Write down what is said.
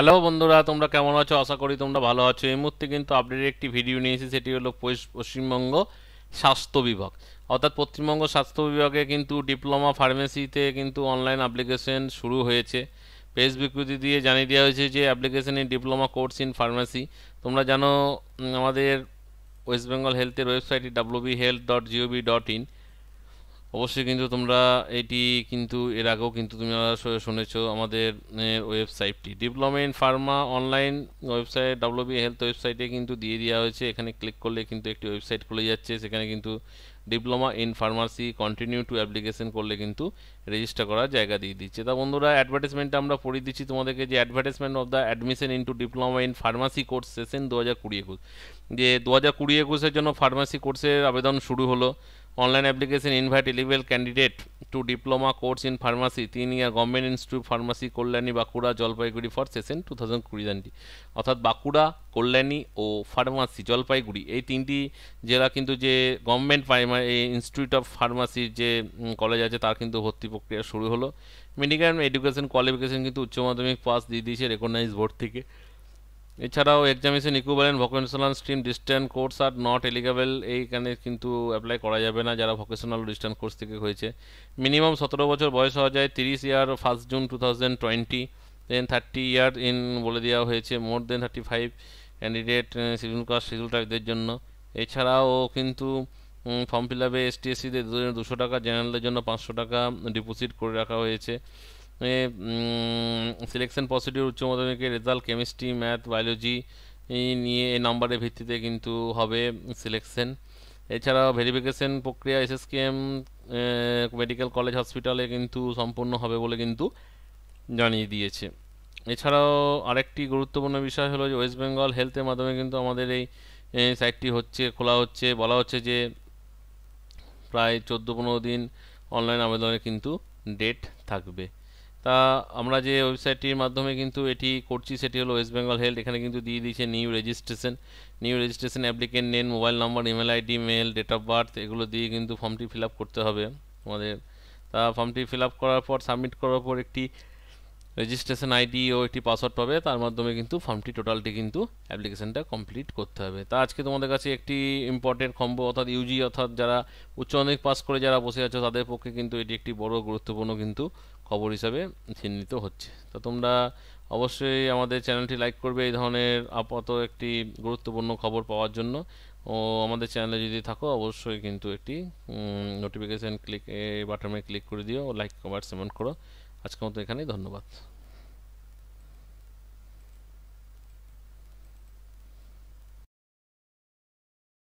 hello বন্ধুরা তোমরা কেমন আছো আশা করি তোমরা ভালো আছো এই মুহূর্তে কিন্তু আপডেটের একটি ভিডিও নিয়েছি সেটি হলো পশ্চিমবঙ্গ স্বাস্থ্য বিভাগ অর্থাৎ পশ্চিমবঙ্গ স্বাস্থ্য বিভাগে কিন্তু ডিপ্লোমা ফার্মেসিতে কিন্তু অনলাইন অ্যাপ্লিকেশন শুরু হয়েছে পেজ বিকৃতি দিয়ে জানিয়ে দেওয়া হয়েছে যে অ্যাপ্লিকেশানে ডিপ্লোমা কোর্স ইন ফার্মেসি তোমরা জানো আমাদের ওয়েস্ট বেঙ্গল হেলথের ওয়েবসাইটটি W health dot gov dot in অবশ্যই কিন্তু তোমরা এটি কিন্তু এর আগেও কিন্তু তুমি শুনেছো আমাদের ওয়েবসাইটটি in pharma online website WB health ওয়েবসাইটে কিন্তু দিয়ে দেওয়া হয়েছে এখানে ক্লিক করলে কিন্তু একটি ওয়েবসাইট খুলে যাচ্ছে সেখানে কিন্তু diploma in pharmacy continue to application করলে কিন্তু রেজিস্টার করার জায়গা দিয়ে দিচ্ছে তা বন্ধুরা অ্যাডভার্টাইজমেন্টটা আমরা পড়িয়ে দিচ্ছি তোমাদেরকে যে advertisement of the admission into diploma in pharmacy course session দু হাজার কুড়ি একুশ যে দু হাজার কুড়ি একুশের জন্য ফার্মাসি কোর্সের আবেদন শুরু হলো অনলাইন অ্যাপ্লিকেশন ইনভাইট এলিভেল candidate to diploma course in pharmacy তিন year government institute pharmacy Kalyani Bankura Jalpaiguri for session two thousand কুড়ি জানটি অর্থাৎ বাঁকুড়া কল্যাণী ও ফার্মাসি জলপাইগুড়ি এই তিনটি জেলা কিন্তু যে গভর্নমেন্ট প্রাইমারি ইনস্টিটিউট অফ ফার্মাসির যে কলেজ আছে তার কিন্তু ভর্তি প্রক্রিয়া শুরু হলো মেডিকেল এডুকেশন কোয়ালিফিকেশন কিন্তু উচ্চ মাধ্যমিক পাস দিয়ে দিয়েছে রেকগনাইজ বোর্ড থেকে এছাড়াও examination equivalent vocational stream distant course are not eligible এইখানে কিন্তু অ্যাপ্লাই করা যাবে না যারা ভোকেশনাল ডিস্ট্যান্ট কোর্স থেকে হয়েছে মিনিমাম সতেরো বছর বয়স হওয়া যায় তিরিশ year first June two thousand twenty then thirty year in বলে দেওয়া হয়েছে more than thirty five candidate schedule caste schedule টাইপদের জন্য এছাড়াও কিন্তু ফর্ম ফিল আপে এসটিএসসিদের দুশো টাকা জেনারেলদের জন্য পাঁচশো টাকা ডিপোজিট করে রাখা হয়েছে সিলেকশন পসিটিভ উচ্চ মাধ্যমিকের রেজাল্ট কেমিস্ট্রি ম্যাথ বায়োলজি নিয়ে এই নাম্বারের ভিত্তিতে কিন্তু হবে সিলেকশন এছাড়াও ভেরিফিকেশন প্রক্রিয়া এসএসকেএম মেডিকেল কলেজ হসপিটালে কিন্তু সম্পূর্ণ হবে বলে কিন্তু জানিয়ে দিয়েছে এছাড়াও আরেকটি গুরুত্বপূর্ণ বিষয় হলো যে ওয়েস্ট বেঙ্গল হেলথের মাধ্যমে কিন্তু আমাদের এই সাইটটি হচ্ছে খোলা হচ্ছে বলা হচ্ছে যে প্রায় চোদ্দো পনেরো দিন অনলাইন আবেদনের কিন্তু ডেট থাকবে তা আমরা যে ওয়েবসাইটটির মাধ্যমে কিন্তু এটি করছি সেটি হলো ওয়েস্ট বেঙ্গল হেলথ এখানে কিন্তু দিয়ে দিয়েছে new registration new registration applicant name mobile number email ID mail date of birth এগুলো দিয়ে কিন্তু ফর্মটি ফিল করতে হবে আমাদের তা ফর্মটি ফিল করার পর সাবমিট করার পর একটি রেজিস্ট্রেশন আইডি ও একটি পাসওয়ার্ড পাবে তার মাধ্যমে কিন্তু ফর্মটি টোটালটি কিন্তু অ্যাপ্লিকেশনটা কমপ্লিট করতে হবে তা আজকে তোমাদের কাছে একটি ইম্পর্টেন্ট খম্ব অর্থাৎ ইউজি অর্থাৎ যারা উচ্চ মাধ্যমিক পাস করে যারা বসে আছো তাদের পক্ষে কিন্তু এটি একটি বড় গুরুত্বপূর্ণ কিন্তু খবর হিসাবে চিহ্নিত হচ্ছে তো তোমরা অবশ্যই আমাদের চ্যানেলটি লাইক করবে এই ধরনের আপাতত একটি গুরুত্বপূর্ণ খবর পাওয়ার জন্য ও আমাদের চ্যানেলে যদি থাকো অবশ্যই কিন্তু একটি নোটিফিকেশান ক্লিক বাটনে ক্লিক করে দিও লাইক কমেন্ট সেমেন্ট করো আজকের মতো এখানেই ধন্যবাদ